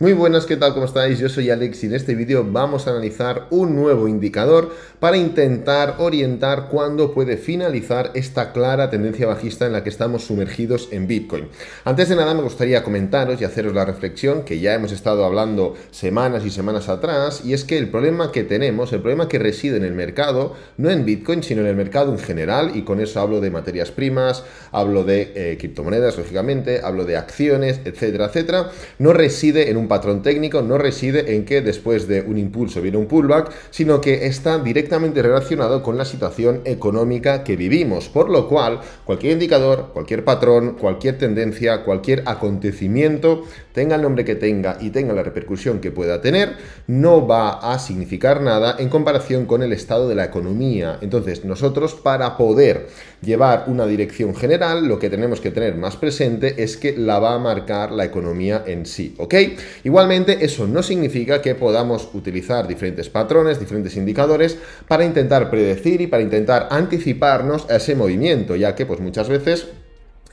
Muy buenas, ¿qué tal? ¿Cómo estáis? Yo soy Alex y en este vídeo vamos a analizar un nuevo indicador para intentar orientar cuándo puede finalizar esta clara tendencia bajista en la que estamos sumergidos en Bitcoin. Antes de nada me gustaría comentaros y haceros la reflexión que ya hemos estado hablando semanas y semanas atrás y es que el problema que tenemos, el problema que reside en el mercado, no en Bitcoin sino en el mercado en general y con eso hablo de materias primas, hablo de eh, criptomonedas lógicamente, hablo de acciones, etcétera, etcétera, no reside en un patrón técnico no reside en que después de un impulso viene un pullback, sino que está directamente relacionado con la situación económica que vivimos, por lo cual cualquier indicador, cualquier patrón, cualquier tendencia, cualquier acontecimiento, tenga el nombre que tenga y tenga la repercusión que pueda tener, no va a significar nada en comparación con el estado de la economía. Entonces, nosotros para poder llevar una dirección general, lo que tenemos que tener más presente es que la va a marcar la economía en sí, ¿ok? Igualmente, eso no significa que podamos utilizar diferentes patrones, diferentes indicadores para intentar predecir y para intentar anticiparnos a ese movimiento, ya que pues muchas veces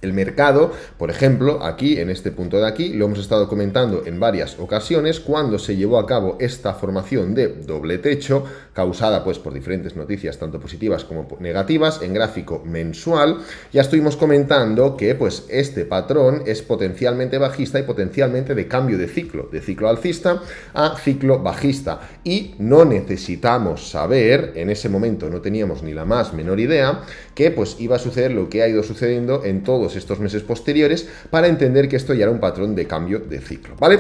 el mercado, por ejemplo, aquí en este punto de aquí, lo hemos estado comentando en varias ocasiones, cuando se llevó a cabo esta formación de doble techo, causada pues por diferentes noticias, tanto positivas como negativas, en gráfico mensual, ya estuvimos comentando que pues este patrón es potencialmente bajista y potencialmente de cambio de ciclo, de ciclo alcista a ciclo bajista. Y no necesitamos saber, en ese momento no teníamos ni la más menor idea, que pues iba a suceder lo que ha ido sucediendo en todos estos meses posteriores para entender que esto ya era un patrón de cambio de ciclo, ¿vale?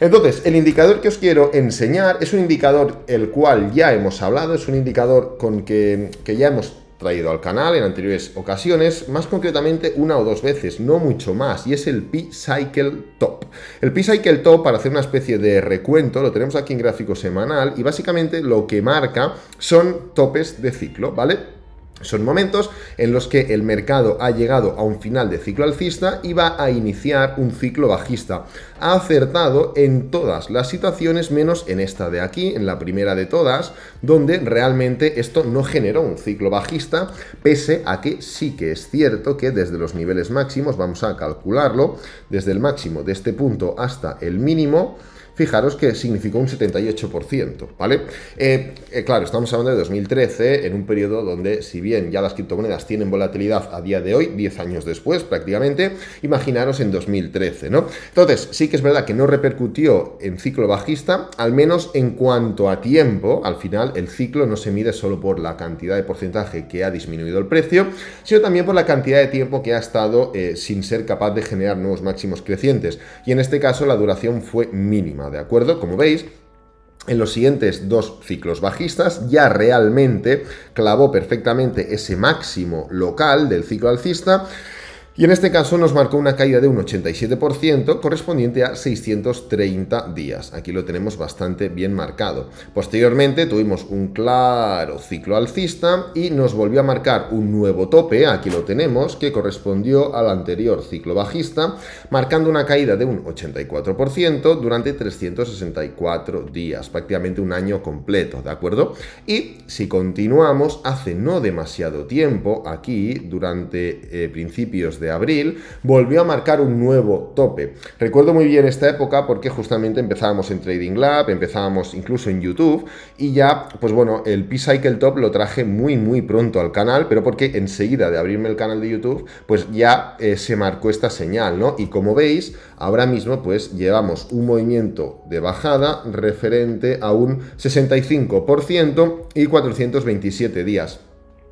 Entonces, el indicador que os quiero enseñar es un indicador el cual ya hemos hablado, es un indicador con que, que ya hemos traído al canal en anteriores ocasiones, más concretamente una o dos veces, no mucho más, y es el P-Cycle Top. El P-Cycle Top, para hacer una especie de recuento, lo tenemos aquí en gráfico semanal, y básicamente lo que marca son topes de ciclo, ¿vale? Son momentos en los que el mercado ha llegado a un final de ciclo alcista y va a iniciar un ciclo bajista. Ha acertado en todas las situaciones menos en esta de aquí, en la primera de todas, donde realmente esto no generó un ciclo bajista, pese a que sí que es cierto que desde los niveles máximos, vamos a calcularlo, desde el máximo de este punto hasta el mínimo, fijaros que significó un 78%, ¿vale? Eh, eh, claro, estamos hablando de 2013, en un periodo donde, si bien ya las criptomonedas tienen volatilidad a día de hoy, 10 años después prácticamente, imaginaros en 2013, ¿no? Entonces, sí que es verdad que no repercutió en ciclo bajista, al menos en cuanto a tiempo, al final el ciclo no se mide solo por la cantidad de porcentaje que ha disminuido el precio, sino también por la cantidad de tiempo que ha estado eh, sin ser capaz de generar nuevos máximos crecientes. Y en este caso la duración fue mínima. ¿de acuerdo? Como veis, en los siguientes dos ciclos bajistas ya realmente clavó perfectamente ese máximo local del ciclo alcista y en este caso nos marcó una caída de un 87% correspondiente a 630 días. Aquí lo tenemos bastante bien marcado. Posteriormente tuvimos un claro ciclo alcista y nos volvió a marcar un nuevo tope, aquí lo tenemos, que correspondió al anterior ciclo bajista, marcando una caída de un 84% durante 364 días, prácticamente un año completo, ¿de acuerdo? Y si continuamos, hace no demasiado tiempo, aquí durante eh, principios de de abril, volvió a marcar un nuevo tope. Recuerdo muy bien esta época porque justamente empezábamos en Trading Lab, empezábamos incluso en YouTube y ya, pues bueno, el P-Cycle Top lo traje muy, muy pronto al canal, pero porque enseguida de abrirme el canal de YouTube, pues ya eh, se marcó esta señal, ¿no? Y como veis, ahora mismo pues llevamos un movimiento de bajada referente a un 65% y 427 días.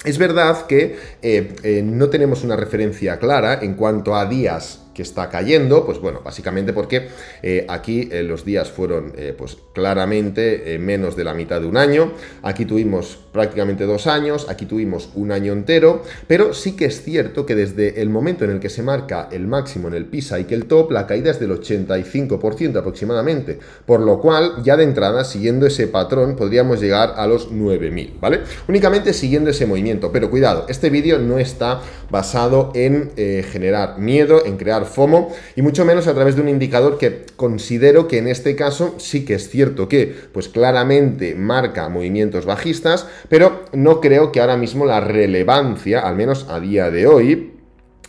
Es verdad que eh, eh, no tenemos una referencia clara en cuanto a días que está cayendo, pues bueno, básicamente porque eh, aquí los días fueron pues claramente menos de la mitad de un año, aquí tuvimos prácticamente dos años, aquí tuvimos un año entero, pero sí que es cierto que desde el momento en el que se marca el máximo en el PISA y que el top, la caída es del 85% aproximadamente, por lo cual ya de entrada, siguiendo ese patrón, podríamos llegar a los 9.000, ¿vale? Únicamente siguiendo ese movimiento, pero cuidado, este vídeo no está basado en eh, generar miedo, en crear FOMO, y mucho menos a través de un indicador que considero que en este caso sí que es cierto que, pues claramente marca movimientos bajistas, pero no creo que ahora mismo la relevancia, al menos a día de hoy,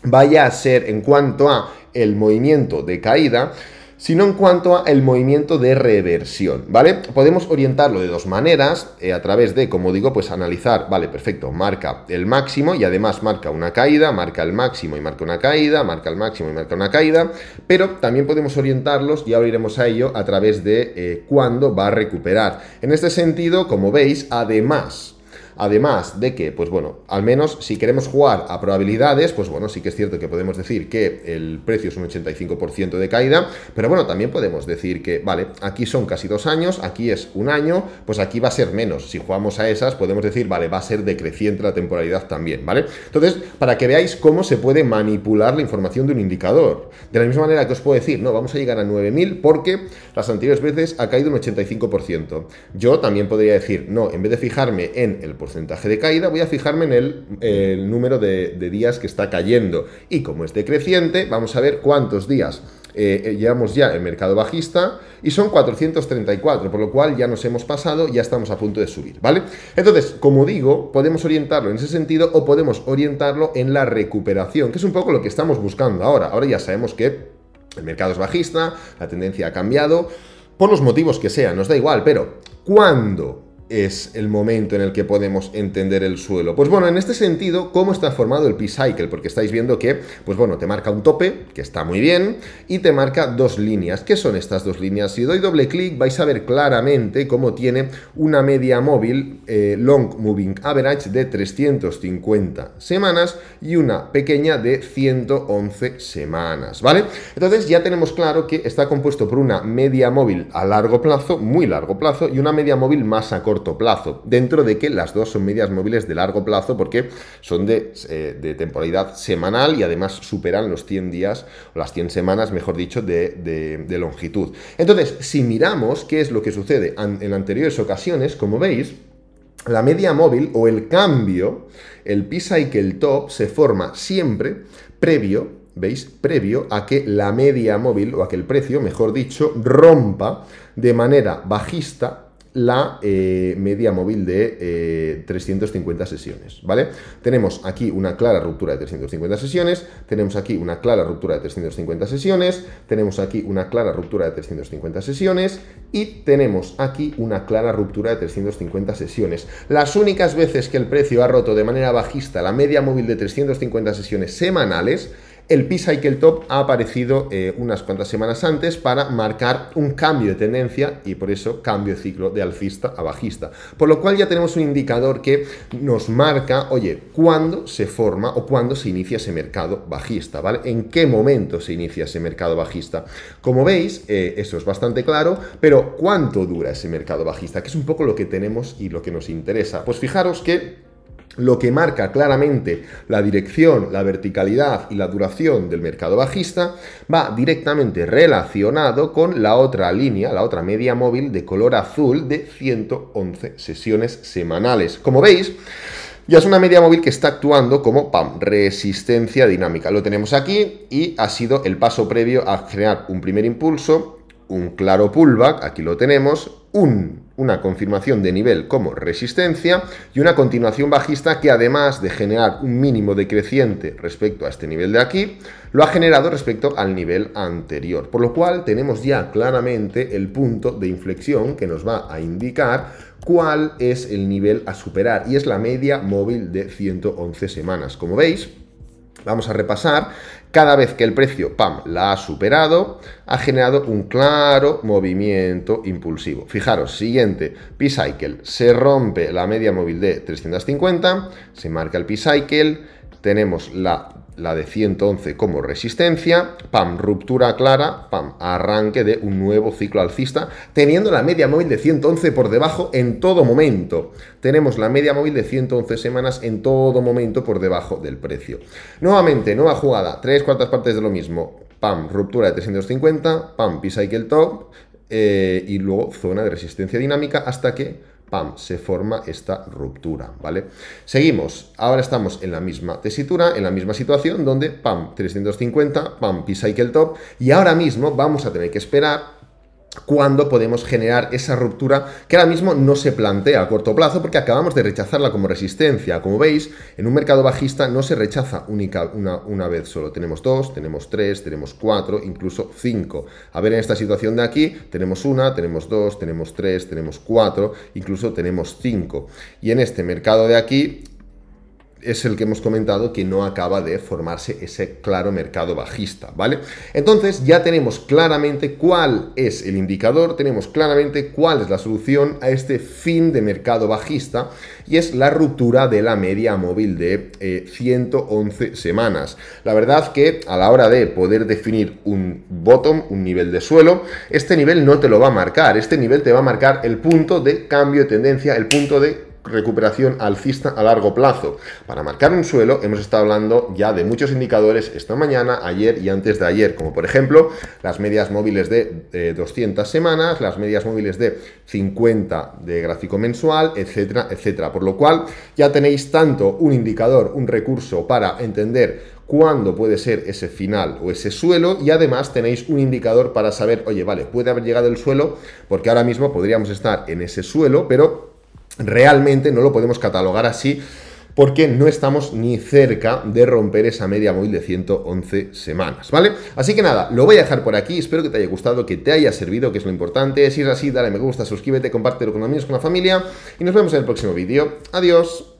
vaya a ser en cuanto a el movimiento de caída sino en cuanto al movimiento de reversión, ¿vale? Podemos orientarlo de dos maneras, eh, a través de, como digo, pues analizar, vale, perfecto, marca el máximo y además marca una caída, marca el máximo y marca una caída, marca el máximo y marca una caída, pero también podemos orientarlos, y ahora iremos a ello, a través de eh, cuándo va a recuperar. En este sentido, como veis, además Además de que, pues bueno, al menos si queremos jugar a probabilidades, pues bueno, sí que es cierto que podemos decir que el precio es un 85% de caída, pero bueno, también podemos decir que, vale, aquí son casi dos años, aquí es un año, pues aquí va a ser menos. Si jugamos a esas, podemos decir, vale, va a ser decreciente la temporalidad también, ¿vale? Entonces, para que veáis cómo se puede manipular la información de un indicador. De la misma manera que os puedo decir, no, vamos a llegar a 9.000 porque las anteriores veces ha caído un 85%. Yo también podría decir, no, en vez de fijarme en el porcentaje, porcentaje de caída, voy a fijarme en el, número de, días que está cayendo. Y como es decreciente, vamos a ver cuántos días eh, eh, llevamos ya en mercado bajista y son 434, por lo cual ya nos hemos pasado, ya estamos a punto de subir, ¿vale? Entonces, como digo, podemos orientarlo en ese sentido o podemos orientarlo en la recuperación, que es un poco lo que estamos buscando ahora. Ahora ya sabemos que el mercado es bajista, la tendencia ha cambiado, por los motivos que sean, nos da igual, pero ¿cuándo es el momento en el que podemos entender el suelo. Pues bueno, en este sentido, ¿cómo está formado el P-Cycle? Porque estáis viendo que, pues bueno, te marca un tope, que está muy bien, y te marca dos líneas. ¿Qué son estas dos líneas? Si doy doble clic, vais a ver claramente cómo tiene una media móvil eh, Long Moving Average de 350 semanas y una pequeña de 111 semanas, ¿vale? Entonces ya tenemos claro que está compuesto por una media móvil a largo plazo, muy largo plazo, y una media móvil más a corto plazo, dentro de que las dos son medias móviles de largo plazo porque son de, eh, temporalidad semanal y además superan los 100 días o las 100 semanas, mejor dicho, de, de longitud. Entonces, si miramos qué es lo que sucede en anteriores ocasiones, como veis, la media móvil o el cambio, el pisa y que el top se forma siempre previo ¿veis? Previo a que la media móvil, o a que el precio, mejor dicho, rompa de manera bajista la eh, media móvil de 350 eh, sesiones, ¿vale? Tenemos aquí una clara ruptura de 350 sesiones, tenemos aquí una clara ruptura de 350 sesiones, tenemos aquí una clara ruptura de 350 sesiones y tenemos aquí una clara ruptura de 350 sesiones. Las únicas veces que el precio ha roto de manera bajista la media móvil de 350 sesiones semanales el P-Cycle Top ha aparecido eh, unas cuantas semanas antes para marcar un cambio de tendencia y por eso cambio de ciclo de alcista a bajista. Por lo cual ya tenemos un indicador que nos marca, oye, cuándo se forma o cuándo se inicia ese mercado bajista, ¿vale? En qué momento se inicia ese mercado bajista. Como veis, eh, eso es bastante claro, pero ¿cuánto dura ese mercado bajista? Que es un poco lo que tenemos y lo que nos interesa. Pues fijaros que lo que marca claramente la dirección, la verticalidad y la duración del mercado bajista, va directamente relacionado con la otra línea, la otra media móvil de color azul de 111 sesiones semanales. Como veis, ya es una media móvil que está actuando como resistencia dinámica. Lo tenemos aquí y ha sido el paso previo a generar un primer impulso un claro pullback, aquí lo tenemos, un, una confirmación de nivel como resistencia y una continuación bajista que además de generar un mínimo decreciente respecto a este nivel de aquí, lo ha generado respecto al nivel anterior. Por lo cual tenemos ya claramente el punto de inflexión que nos va a indicar cuál es el nivel a superar y es la media móvil de 111 semanas. Como veis, Vamos a repasar cada vez que el precio, pam, la ha superado, ha generado un claro movimiento impulsivo. Fijaros, siguiente, P-Cycle. Se rompe la media móvil de 350, se marca el P-Cycle, tenemos la, la de 111 como resistencia, pam, ruptura clara, pam, arranque de un nuevo ciclo alcista, teniendo la media móvil de 111 por debajo en todo momento. Tenemos la media móvil de 111 semanas en todo momento por debajo del precio. Nuevamente, nueva jugada, tres cuartas partes de lo mismo. Pam, ruptura de 350, pam, que top, eh, y luego zona de resistencia dinámica hasta que pam, se forma esta ruptura, ¿vale? Seguimos, ahora estamos en la misma tesitura, en la misma situación, donde pam, 350, pam, pisa que el top, y ahora mismo vamos a tener que esperar cuando podemos generar esa ruptura que ahora mismo no se plantea a corto plazo porque acabamos de rechazarla como resistencia. Como veis, en un mercado bajista no se rechaza una, una, vez solo. Tenemos dos, tenemos tres, tenemos cuatro, incluso cinco. A ver, en esta situación de aquí tenemos una, tenemos dos, tenemos tres, tenemos cuatro, incluso tenemos cinco. Y en este mercado de aquí es el que hemos comentado que no acaba de formarse ese claro mercado bajista, ¿vale? Entonces ya tenemos claramente cuál es el indicador, tenemos claramente cuál es la solución a este fin de mercado bajista y es la ruptura de la media móvil de 111 eh, semanas. La verdad que a la hora de poder definir un bottom, un nivel de suelo, este nivel no te lo va a marcar, este nivel te va a marcar el punto de cambio de tendencia, el punto de recuperación alcista a largo plazo. Para marcar un suelo hemos estado hablando ya de muchos indicadores esta mañana, ayer y antes de ayer, como por ejemplo las medias móviles de 200 eh, semanas, las medias móviles de 50 de gráfico mensual, etcétera, etcétera. Por lo cual ya tenéis tanto un indicador, un recurso para entender cuándo puede ser ese final o ese suelo y además tenéis un indicador para saber, oye, vale, puede haber llegado el suelo porque ahora mismo podríamos estar en ese suelo, pero Realmente no lo podemos catalogar así porque no estamos ni cerca de romper esa media móvil de 111 semanas, ¿vale? Así que nada, lo voy a dejar por aquí, espero que te haya gustado, que te haya servido, que es lo importante. Si es así, dale me gusta, suscríbete, compártelo con amigos, con la familia y nos vemos en el próximo vídeo. Adiós.